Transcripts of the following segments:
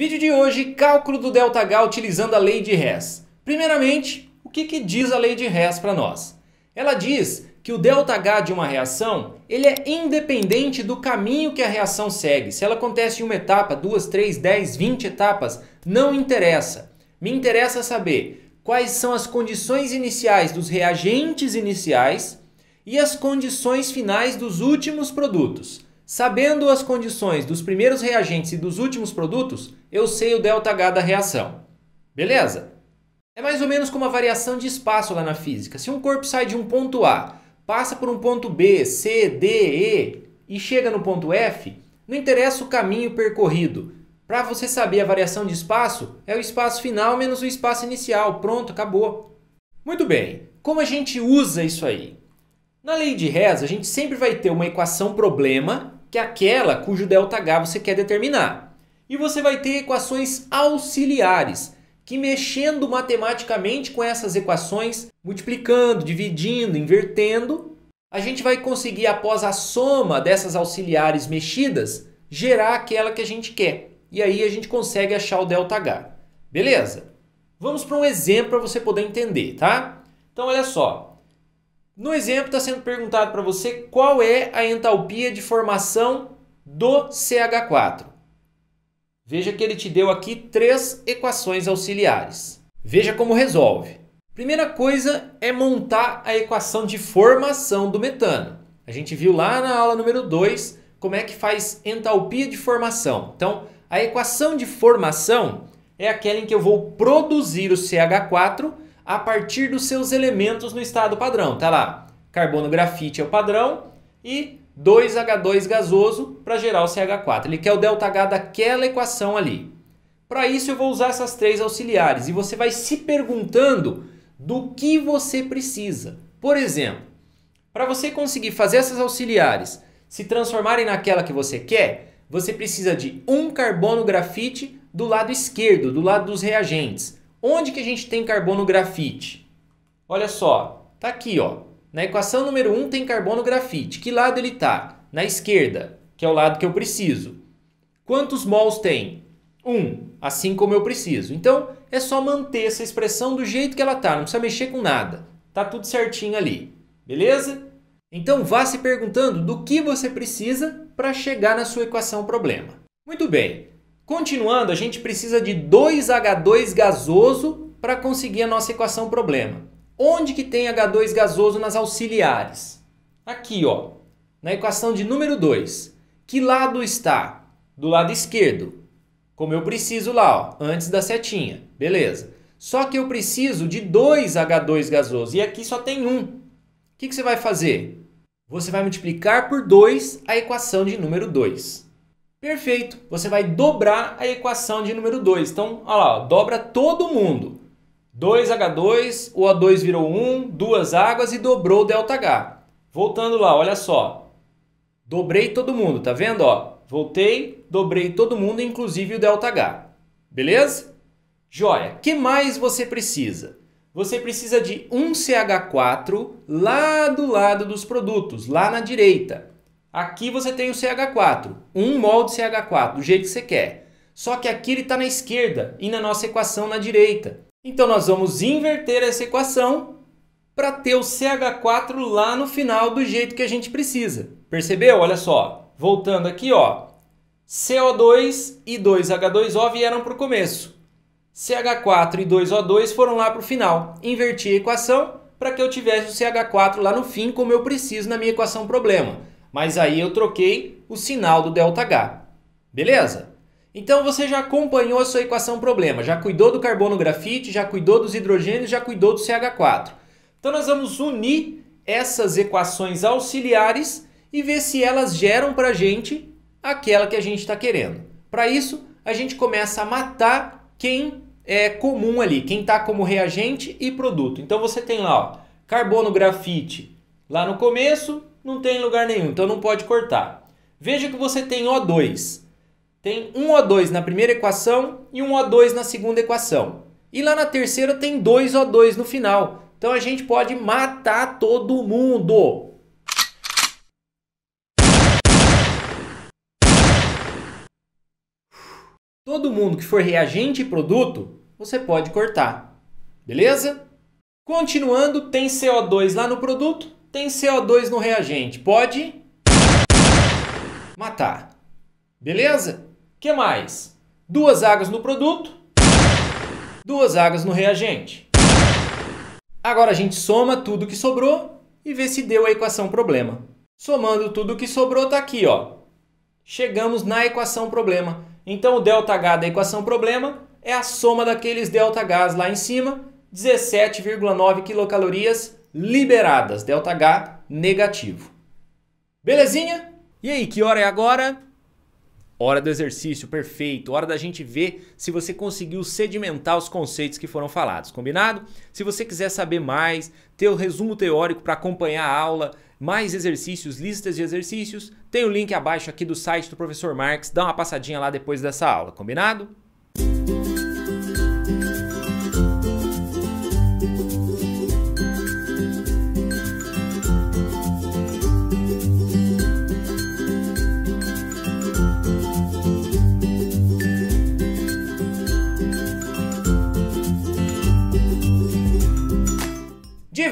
Vídeo de hoje, cálculo do ΔH utilizando a lei de Hess. Primeiramente, o que, que diz a lei de Hess para nós? Ela diz que o ΔH de uma reação ele é independente do caminho que a reação segue. Se ela acontece em uma etapa, duas, três, dez, vinte etapas, não interessa. Me interessa saber quais são as condições iniciais dos reagentes iniciais e as condições finais dos últimos produtos. Sabendo as condições dos primeiros reagentes e dos últimos produtos, eu sei o ΔH da reação. Beleza? É mais ou menos como a variação de espaço lá na física. Se um corpo sai de um ponto A, passa por um ponto B, C, D, E e chega no ponto F, não interessa o caminho percorrido. Para você saber a variação de espaço, é o espaço final menos o espaço inicial. Pronto, acabou. Muito bem, como a gente usa isso aí? Na lei de Hess, a gente sempre vai ter uma equação problema que é aquela cujo ΔH você quer determinar. E você vai ter equações auxiliares, que mexendo matematicamente com essas equações, multiplicando, dividindo, invertendo, a gente vai conseguir, após a soma dessas auxiliares mexidas, gerar aquela que a gente quer. E aí a gente consegue achar o ΔH. Beleza? Vamos para um exemplo para você poder entender, tá? Então, olha só. No exemplo está sendo perguntado para você qual é a entalpia de formação do CH4. Veja que ele te deu aqui três equações auxiliares. Veja como resolve. Primeira coisa é montar a equação de formação do metano. A gente viu lá na aula número 2 como é que faz entalpia de formação. Então, a equação de formação é aquela em que eu vou produzir o CH4 a partir dos seus elementos no estado padrão. Tá lá, carbono grafite é o padrão e 2H2 gasoso para gerar o CH4. Ele quer o ΔH daquela equação ali. Para isso eu vou usar essas três auxiliares e você vai se perguntando do que você precisa. Por exemplo, para você conseguir fazer essas auxiliares se transformarem naquela que você quer, você precisa de um carbono grafite do lado esquerdo, do lado dos reagentes. Onde que a gente tem carbono grafite? Olha só, tá aqui, ó. Na equação número 1 tem carbono grafite. Que lado ele tá? Na esquerda, que é o lado que eu preciso. Quantos mols tem? 1, um, assim como eu preciso. Então, é só manter essa expressão do jeito que ela tá, não precisa mexer com nada. Tá tudo certinho ali, beleza? Então, vá se perguntando do que você precisa para chegar na sua equação problema. Muito bem, Continuando, a gente precisa de 2H2 gasoso para conseguir a nossa equação problema. Onde que tem H2 gasoso nas auxiliares? Aqui, ó, na equação de número 2. Que lado está? Do lado esquerdo. Como eu preciso lá, ó, antes da setinha. Beleza. Só que eu preciso de 2H2 gasoso e aqui só tem um. O que, que você vai fazer? Você vai multiplicar por 2 a equação de número 2. Perfeito. Você vai dobrar a equação de número 2. Então, olha lá, dobra todo mundo. 2H2, o O2 virou 1, duas águas e dobrou o ΔH. Voltando lá, olha só. Dobrei todo mundo, tá vendo? Ó, voltei, dobrei todo mundo, inclusive o ΔH. Beleza? Joia. o que mais você precisa? Você precisa de um CH4 lá do lado dos produtos, lá na direita. Aqui você tem o CH4, um de CH4, do jeito que você quer. Só que aqui ele está na esquerda e na nossa equação na direita. Então nós vamos inverter essa equação para ter o CH4 lá no final do jeito que a gente precisa. Percebeu? Olha só, voltando aqui, ó, CO2 e 2H2O vieram para o começo. CH4 e 2O2 foram lá para o final. Inverti a equação para que eu tivesse o CH4 lá no fim, como eu preciso na minha equação problema. Mas aí eu troquei o sinal do ΔH. Beleza? Então você já acompanhou a sua equação problema, já cuidou do carbono grafite, já cuidou dos hidrogênios, já cuidou do CH4. Então nós vamos unir essas equações auxiliares e ver se elas geram para a gente aquela que a gente está querendo. Para isso, a gente começa a matar quem é comum ali, quem está como reagente e produto. Então você tem lá ó, carbono grafite lá no começo, não tem lugar nenhum, então não pode cortar. Veja que você tem O2. Tem um O2 na primeira equação e um O2 na segunda equação. E lá na terceira tem dois O2 no final. Então a gente pode matar todo mundo. Todo mundo que for reagente e produto, você pode cortar. Beleza? Continuando, tem CO2 lá no produto, tem CO2 no reagente, pode matar. Beleza? que mais? Duas águas no produto, duas águas no reagente. Agora a gente soma tudo que sobrou e vê se deu a equação problema. Somando tudo que sobrou está aqui, ó. Chegamos na equação problema. Então o ΔH da equação problema é a soma daqueles ΔHs lá em cima, 17,9 kcal liberadas, ΔH negativo. Belezinha? E aí, que hora é agora? Hora do exercício, perfeito. Hora da gente ver se você conseguiu sedimentar os conceitos que foram falados, combinado? Se você quiser saber mais, ter o resumo teórico para acompanhar a aula, mais exercícios, listas de exercícios, tem o link abaixo aqui do site do professor Marx. Dá uma passadinha lá depois dessa aula, combinado?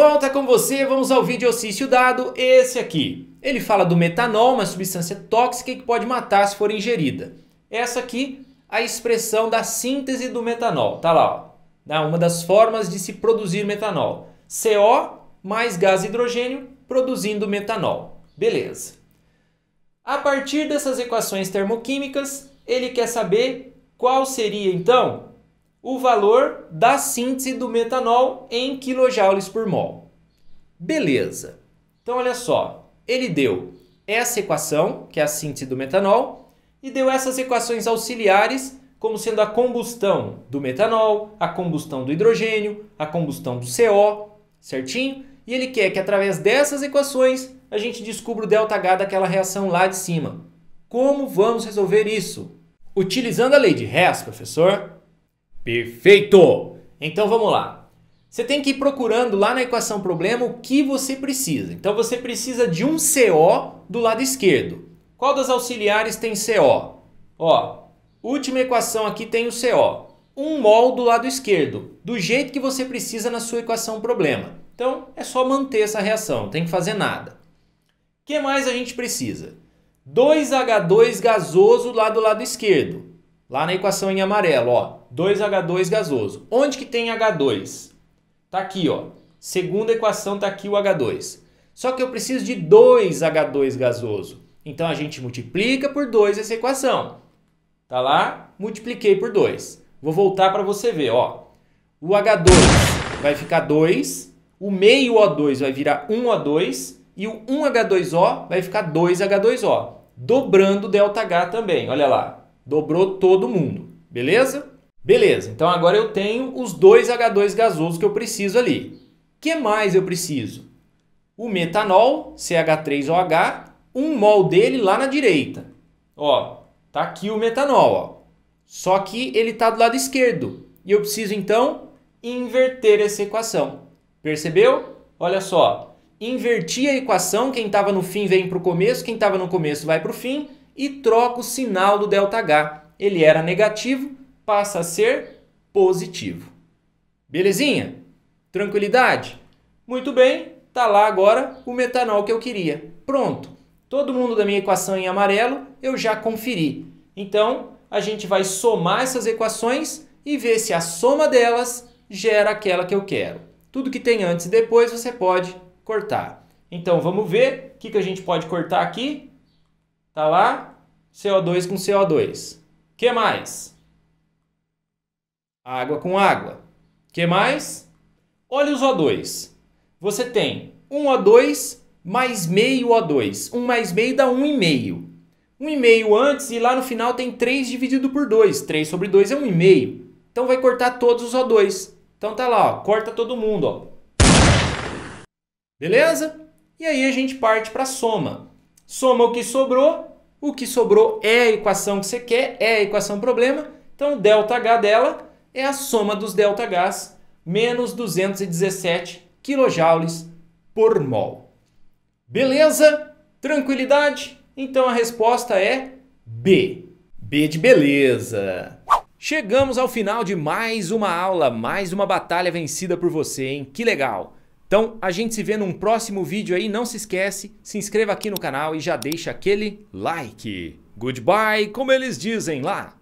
volta com você, vamos ao vídeo Ocício Dado, esse aqui. Ele fala do metanol, uma substância tóxica que pode matar se for ingerida. Essa aqui, a expressão da síntese do metanol, tá lá, ó. Né, uma das formas de se produzir metanol. CO mais gás hidrogênio produzindo metanol. Beleza. A partir dessas equações termoquímicas, ele quer saber qual seria então o valor da síntese do metanol em quilojoules por mol. Beleza. Então olha só, ele deu essa equação, que é a síntese do metanol, e deu essas equações auxiliares como sendo a combustão do metanol, a combustão do hidrogênio, a combustão do CO, certinho? E ele quer que através dessas equações a gente descubra o ΔH daquela reação lá de cima. Como vamos resolver isso? Utilizando a lei de Hess, professor, Perfeito! Então vamos lá. Você tem que ir procurando lá na equação problema o que você precisa. Então você precisa de um CO do lado esquerdo. Qual das auxiliares tem CO? Ó, última equação aqui tem o CO. um mol do lado esquerdo, do jeito que você precisa na sua equação problema. Então é só manter essa reação, não tem que fazer nada. O que mais a gente precisa? 2H2 gasoso lá do lado esquerdo. Lá na equação em amarelo, ó, 2H2 gasoso. Onde que tem H2? Tá aqui, ó. Segunda equação tá aqui o H2. Só que eu preciso de 2H2 gasoso. Então a gente multiplica por 2 essa equação. Tá lá? Multipliquei por 2. Vou voltar para você ver, ó. O H2 vai ficar 2, o meio O2 vai virar 1O2 e o 1H2O vai ficar 2H2O, dobrando o ΔH também, olha lá. Dobrou todo mundo, beleza? Beleza, então agora eu tenho os dois H2 gasosos que eu preciso ali. que mais eu preciso? O metanol, CH3OH, um mol dele lá na direita. Ó, tá aqui o metanol, ó. Só que ele tá do lado esquerdo. E eu preciso, então, inverter essa equação. Percebeu? Olha só. Inverti a equação, quem estava no fim vem para o começo, quem estava no começo vai para o fim e troca o sinal do ΔH. Ele era negativo, passa a ser positivo. Belezinha? Tranquilidade? Muito bem, tá lá agora o metanol que eu queria. Pronto. Todo mundo da minha equação em amarelo eu já conferi. Então, a gente vai somar essas equações e ver se a soma delas gera aquela que eu quero. Tudo que tem antes e depois você pode cortar. Então, vamos ver o que, que a gente pode cortar aqui. Tá lá? CO2 com CO2. Que mais? Água com água. Que mais? Olha os O2. Você tem 1O2 mais meio O2. 1 mais meio dá 1,5. 1,5 antes e lá no final tem 3 dividido por 2. 3 sobre 2 é 1,5. Então vai cortar todos os O2. Então tá lá, ó, corta todo mundo, ó. Beleza? E aí a gente parte para a soma soma o que sobrou, o que sobrou é a equação que você quer, é a equação problema, então ΔH dela é a soma dos ΔHs menos 217 kJ por mol. Beleza? Tranquilidade? Então a resposta é B. B de beleza. Chegamos ao final de mais uma aula, mais uma batalha vencida por você, hein? Que legal! Então a gente se vê num próximo vídeo aí. Não se esquece, se inscreva aqui no canal e já deixa aquele like. Goodbye, como eles dizem lá.